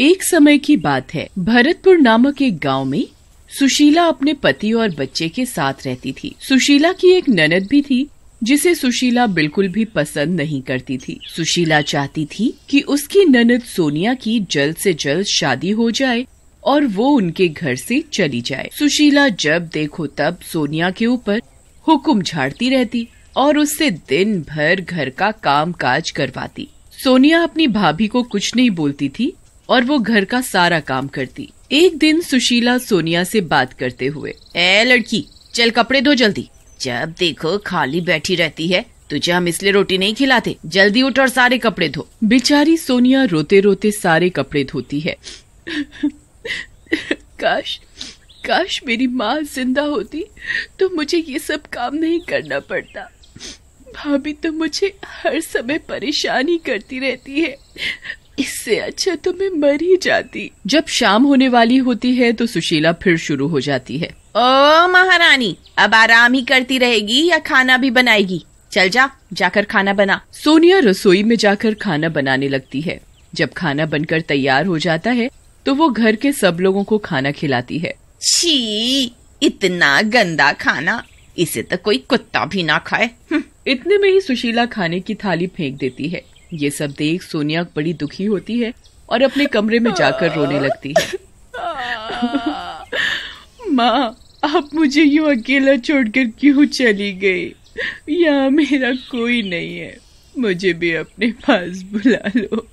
एक समय की बात है भरतपुर नामक एक गांव में सुशीला अपने पति और बच्चे के साथ रहती थी सुशीला की एक ननद भी थी जिसे सुशीला बिल्कुल भी पसंद नहीं करती थी सुशीला चाहती थी कि उसकी ननद सोनिया की जल्द से जल्द शादी हो जाए और वो उनके घर से चली जाए सुशीला जब देखो तब सोनिया के ऊपर हुक्म झाड़ती रहती और उससे दिन भर घर का काम काज करवाती सोनिया अपनी भाभी को कुछ नहीं बोलती थी और वो घर का सारा काम करती एक दिन सुशीला सोनिया से बात करते हुए ए लड़की चल कपड़े धो जल्दी जब देखो खाली बैठी रहती है तुझे हम इसलिए रोटी नहीं खिलाते जल्दी उठ और सारे कपड़े धो बेचारी सोनिया रोते रोते सारे कपड़े धोती है काश काश मेरी माँ जिंदा होती तो मुझे ये सब काम नहीं करना पड़ता भाभी तो मुझे हर समय परेशानी करती रहती है इससे अच्छा तो मैं मर ही जाती जब शाम होने वाली होती है तो सुशीला फिर शुरू हो जाती है ओ महारानी अब आराम ही करती रहेगी या खाना भी बनाएगी चल जा जाकर खाना बना सोनिया रसोई में जाकर खाना बनाने लगती है जब खाना बनकर तैयार हो जाता है तो वो घर के सब लोगों को खाना खिलाती है छी इतना गंदा खाना इसे तो कोई कुत्ता भी ना खाए हम्म। इतने में ही सुशीला खाने की थाली फेंक देती है ये सब देख सोनिया बड़ी दुखी होती है और अपने कमरे में जाकर रोने लगती है माँ आप मुझे यू अकेला छोड़कर क्यों चली गई यहाँ मेरा कोई नहीं है मुझे भी अपने पास बुला लो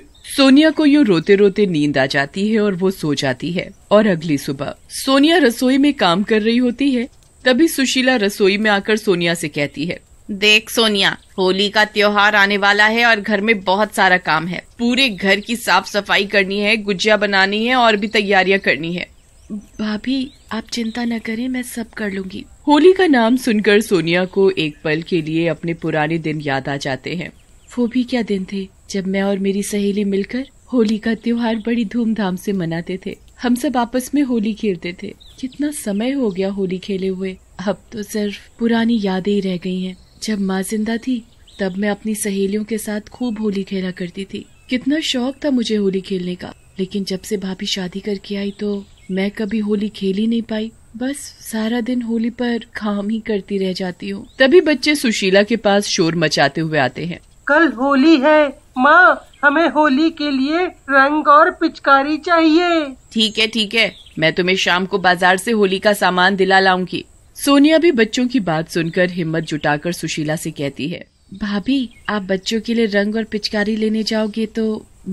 सोनिया को यू रोते रोते नींद आ जाती है और वो सो जाती है और अगली सुबह सोनिया रसोई में काम कर रही होती है तभी सुशीला रसोई में आकर सोनिया से कहती है देख सोनिया होली का त्योहार आने वाला है और घर में बहुत सारा काम है पूरे घर की साफ सफाई करनी है गुजिया बनानी है और भी तैयारियां करनी है भाभी आप चिंता न करें मैं सब कर लूंगी होली का नाम सुनकर सोनिया को एक पल के लिए अपने पुराने दिन याद आ जाते हैं वो भी क्या दिन थे जब मैं और मेरी सहेली मिलकर होली का त्योहार बड़ी धूमधाम से मनाते थे हम सब आपस में होली खेलते थे कितना समय हो गया होली खेले हुए अब तो सिर्फ पुरानी यादें ही रह गई हैं। जब माँ जिंदा थी तब मैं अपनी सहेलियों के साथ खूब होली खेला करती थी कितना शौक था मुझे होली खेलने का लेकिन जब से भाभी शादी करके आई तो मैं कभी होली खेल ही नहीं पाई बस सारा दिन होली पर काम ही करती रह जाती हूँ तभी बच्चे सुशीला के पास शोर मचाते हुए आते हैं कल होली है माँ हमें होली के लिए रंग और पिचकारी चाहिए ठीक है ठीक है मैं तुम्हें शाम को बाजार से होली का सामान दिला लाऊंगी सोनिया भी बच्चों की बात सुनकर हिम्मत जुटाकर सुशीला से कहती है भाभी आप बच्चों के लिए रंग और पिचकारी लेने जाओगे तो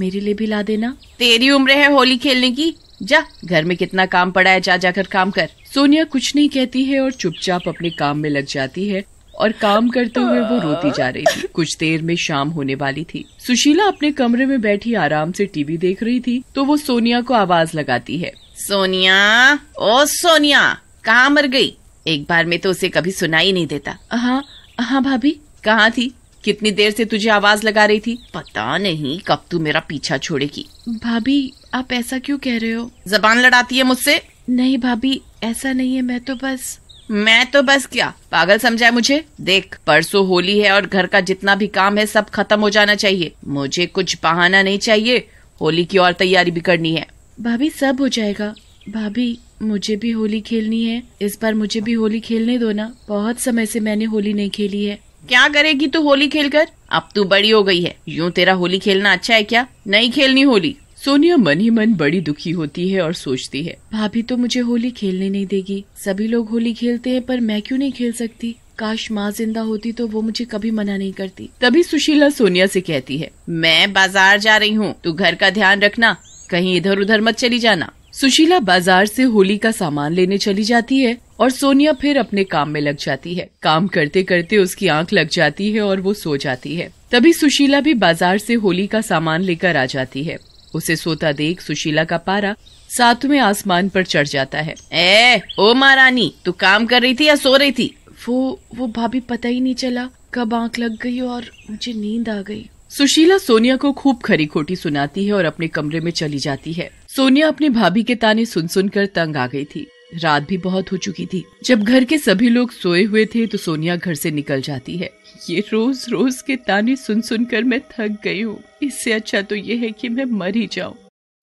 मेरे लिए भी ला देना तेरी उम्र है होली खेलने की जा घर में कितना काम पड़ा है जा जाकर काम कर सोनिया कुछ नहीं कहती है और चुपचाप अपने काम में लग जाती है और काम करते हुए वो रोती जा रही थी कुछ देर में शाम होने वाली थी सुशीला अपने कमरे में बैठी आराम से टीवी देख रही थी तो वो सोनिया को आवाज लगाती है सोनिया ओ सोनिया कहाँ मर गई एक बार में तो उसे कभी सुनाई नहीं देता हाँ हाँ भाभी कहाँ थी कितनी देर से तुझे आवाज लगा रही थी पता नहीं कब तू मेरा पीछा छोड़ेगी भाभी आप ऐसा क्यों कह रहे हो जबान लड़ाती है मुझसे नहीं भाभी ऐसा नहीं है मैं तो बस मैं तो बस क्या पागल समझा मुझे देख परसों होली है और घर का जितना भी काम है सब खत्म हो जाना चाहिए मुझे कुछ बहाना नहीं चाहिए होली की और तैयारी भी करनी है भाभी सब हो जाएगा भाभी मुझे भी होली खेलनी है इस बार मुझे भी होली खेलने दो ना बहुत समय से मैंने होली नहीं खेली है क्या करेगी तू होली खेलकर अब तू बड़ी हो गई है यूँ तेरा होली खेलना अच्छा है क्या नहीं खेलनी होली सोनिया मन ही मन बड़ी दुखी होती है और सोचती है भाभी तो मुझे होली खेलने नहीं देगी सभी लोग होली खेलते हैं पर मैं क्यों नहीं खेल सकती काश माँ जिंदा होती तो वो मुझे कभी मना नहीं करती तभी सुशीला सोनिया से कहती है मैं बाजार जा रही हूँ तू घर का ध्यान रखना कहीं इधर उधर मत चली जाना सुशीला बाजार से होली का सामान लेने चली जाती है और सोनिया फिर अपने काम में लग जाती है काम करते करते उसकी आंख लग जाती है और वो सो जाती है तभी सुशीला भी बाजार से होली का सामान लेकर आ जाती है उसे सोता देख सुशीला का पारा सातवें आसमान पर चढ़ जाता है ए ओ महारानी तू काम कर रही थी या सो रही थी वो वो भाभी पता ही नहीं चला कब आंख लग गई और मुझे नींद आ गई सुशीला सोनिया को खूब खरी खोटी सुनाती है और अपने कमरे में चली जाती है सोनिया अपने भाभी के ताने सुन सुन कर तंग आ गई थी रात भी बहुत हो चुकी थी जब घर के सभी लोग सोए हुए थे तो सोनिया घर से निकल जाती है ये रोज रोज के ताने सुन सुन कर मैं थक गई हूँ इससे अच्छा तो ये है कि मैं मर ही जाऊँ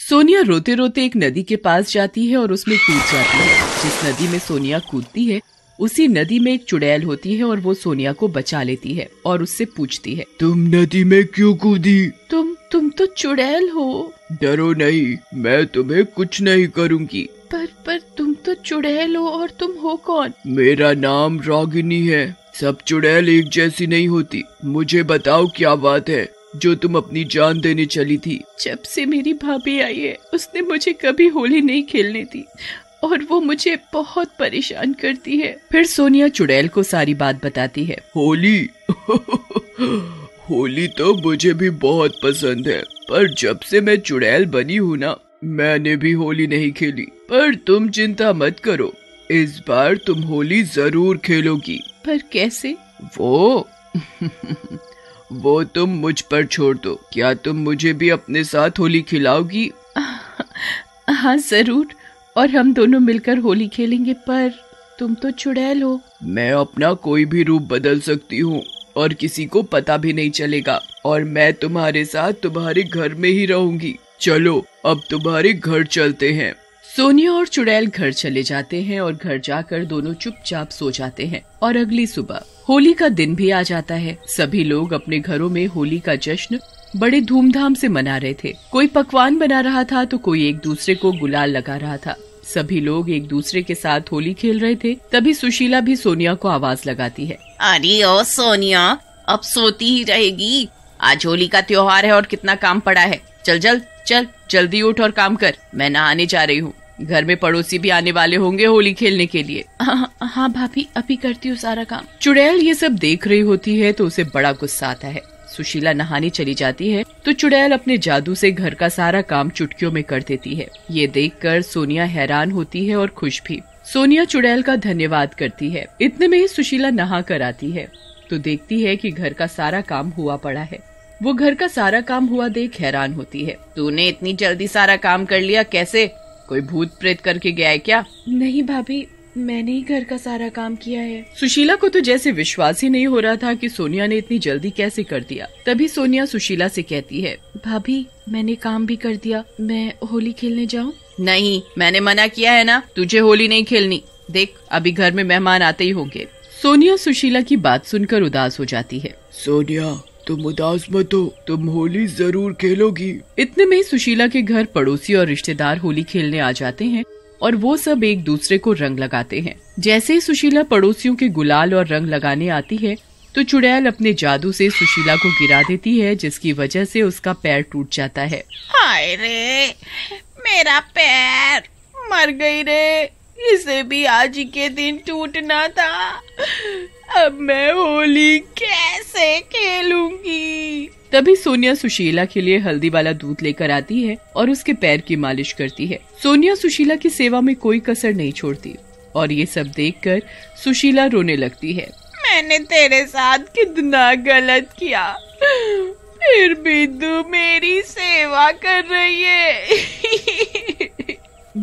सोनिया रोते रोते एक नदी के पास जाती है और उसमें कूद जाती है जिस नदी में सोनिया कूदती है उसी नदी में एक चुड़ैल होती है और वो सोनिया को बचा लेती है और उससे पूछती है तुम नदी में क्यों कूदी तुम तुम तो चुड़ैल हो डरो नहीं मैं तुम्हें कुछ नहीं करूँगी पर पर तुम तो चुड़ैल हो और तुम हो कौन मेरा नाम रागिनी है सब चुड़ैल एक जैसी नहीं होती मुझे बताओ क्या बात है जो तुम अपनी जान देने चली थी जब से मेरी भाभी आई है उसने मुझे कभी होली नहीं खेलने दी और वो मुझे बहुत परेशान करती है फिर सोनिया चुड़ैल को सारी बात बताती है होली होली तो मुझे भी बहुत पसंद है पर जब से मैं चुड़ैल बनी हूँ ना मैंने भी होली नहीं खेली पर तुम चिंता मत करो इस बार तुम होली जरूर खेलोगी पर कैसे वो वो तुम मुझ पर छोड़ दो क्या तुम मुझे भी अपने साथ होली खिलाओगी हाँ जरूर और हम दोनों मिलकर होली खेलेंगे पर तुम तो चुड़ैल हो मैं अपना कोई भी रूप बदल सकती हूँ और किसी को पता भी नहीं चलेगा और मैं तुम्हारे साथ तुम्हारे घर में ही रहूंगी चलो अब तुम्हारे घर चलते हैं सोनिया और चुड़ैल घर चले जाते हैं और घर जाकर दोनों चुपचाप सो जाते हैं और अगली सुबह होली का दिन भी आ जाता है सभी लोग अपने घरों में होली का जश्न बड़े धूमधाम से मना रहे थे कोई पकवान बना रहा था तो कोई एक दूसरे को गुलाल लगा रहा था सभी लोग एक दूसरे के साथ होली खेल रहे थे तभी सुशीला भी सोनिया को आवाज लगाती है अरे ओ सोनिया अब सोती ही रहेगी आज होली का त्योहार है और कितना काम पड़ा है चल जल चल जल्दी उठ और काम कर मैं नहाने जा रही हूँ घर में पड़ोसी भी आने वाले होंगे होली खेलने के लिए हाँ भाभी अभी करती हूँ सारा काम चुड़ैल ये सब देख रही होती है तो उसे बड़ा गुस्सा आता है सुशीला नहाने चली जाती है तो चुड़ैल अपने जादू से घर का सारा काम चुटकियों में कर देती है ये देखकर सोनिया हैरान होती है और खुश भी सोनिया चुड़ैल का धन्यवाद करती है इतने में ही सुशीला नहा कर आती है तो देखती है कि घर का सारा काम हुआ पड़ा है वो घर का सारा काम हुआ देख हैरान होती है तूने इतनी जल्दी सारा काम कर लिया कैसे कोई भूत प्रेत करके गया है क्या नहीं भाभी मैंने ही घर का सारा काम किया है सुशीला को तो जैसे विश्वास ही नहीं हो रहा था कि सोनिया ने इतनी जल्दी कैसे कर दिया तभी सोनिया सुशीला से कहती है भाभी मैंने काम भी कर दिया मैं होली खेलने जाऊँ नहीं मैंने मना किया है ना तुझे होली नहीं खेलनी देख अभी घर में मेहमान आते ही होंगे सोनिया सुशीला की बात सुनकर उदास हो जाती है सोनिया तुम उदास मत हो तुम होली जरूर खेलोगी इतने में ही सुशीला के घर पड़ोसी और रिश्तेदार होली खेलने आ जाते हैं और वो सब एक दूसरे को रंग लगाते हैं जैसे ही सुशीला पड़ोसियों के गुलाल और रंग लगाने आती है तो चुड़ैल अपने जादू से सुशीला को गिरा देती है जिसकी वजह से उसका पैर टूट जाता है हाय रे मेरा पैर मर गई रे इसे भी आज के दिन टूटना था अब मैं होली कैसे खेलूंगी तभी सोनिया सुशीला के लिए हल्दी वाला दूध लेकर आती है और उसके पैर की मालिश करती है सोनिया सुशीला की सेवा में कोई कसर नहीं छोड़ती और ये सब देखकर सुशीला रोने लगती है मैंने तेरे साथ कितना गलत किया फिर भी तू मेरी सेवा कर रही है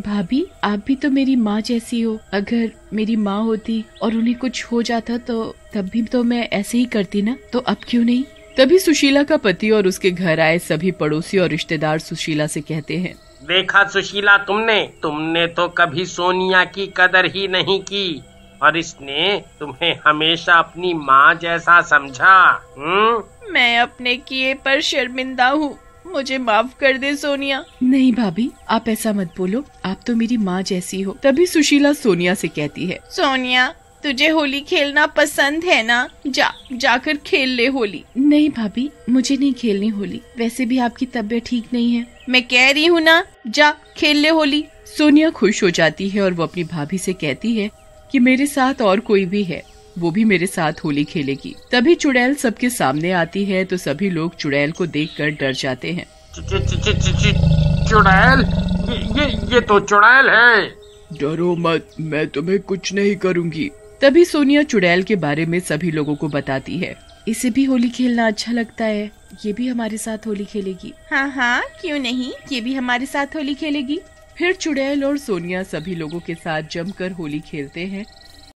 भाभी आप भी तो मेरी माँ जैसी हो अगर मेरी माँ होती और उन्हें कुछ हो जाता तो तब भी तो मैं ऐसे ही करती ना तो अब क्यों नहीं तभी सुशीला का पति और उसके घर आए सभी पड़ोसी और रिश्तेदार सुशीला से कहते हैं देखा सुशीला तुमने तुमने तो कभी सोनिया की कदर ही नहीं की और इसने तुम्हें हमेशा अपनी माँ जैसा समझा हुँ? हम्म? मैं अपने किए पर शर्मिंदा हूँ मुझे माफ कर दे सोनिया नहीं भाभी आप ऐसा मत बोलो आप तो मेरी माँ जैसी हो तभी सुशीला सोनिया से कहती है सोनिया तुझे होली खेलना पसंद है ना जा जाकर खेल ले होली नहीं भाभी मुझे नहीं खेलनी होली वैसे भी आपकी तबीयत ठीक नहीं है मैं कह रही हूँ ना जा खेल ले होली सोनिया खुश हो जाती है और वो अपनी भाभी से कहती है कि मेरे साथ और कोई भी है वो भी मेरे साथ होली खेलेगी तभी चुड़ैल सबके सामने आती है तो सभी लोग चुड़ैल को कर डर जाते हैं चुड़ैल ये ये तो चुड़ैल है डरो मत मैं तुम्हें कुछ नहीं करूंगी तभी सोनिया चुड़ैल के बारे में सभी लोगों को बताती है इसे भी होली खेलना अच्छा लगता है ये भी हमारे साथ होली खेलेगी हाँ हाँ क्यों नहीं ये भी हमारे साथ होली खेलेगी फिर चुड़ैल और सोनिया सभी लोगों के साथ जमकर होली खेलते हैं